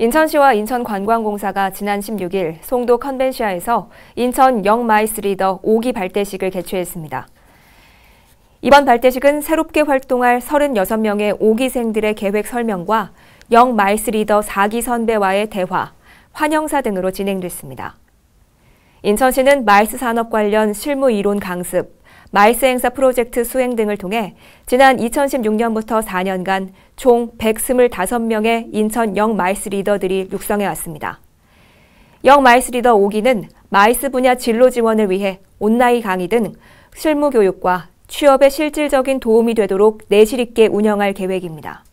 인천시와 인천관광공사가 지난 16일 송도 컨벤시아에서 인천 영마이스 리더 5기 발대식을 개최했습니다. 이번 발대식은 새롭게 활동할 36명의 5기생들의 계획 설명과 영마이스 리더 4기 선배와의 대화, 환영사 등으로 진행됐습니다. 인천시는 마이스 산업 관련 실무 이론 강습, 마이스 행사 프로젝트 수행 등을 통해 지난 2016년부터 4년간 총 125명의 인천 영 마이스 리더들이 육성해 왔습니다. 영 마이스 리더 5기는 마이스 분야 진로 지원을 위해 온라인 강의 등 실무 교육과 취업에 실질적인 도움이 되도록 내실 있게 운영할 계획입니다.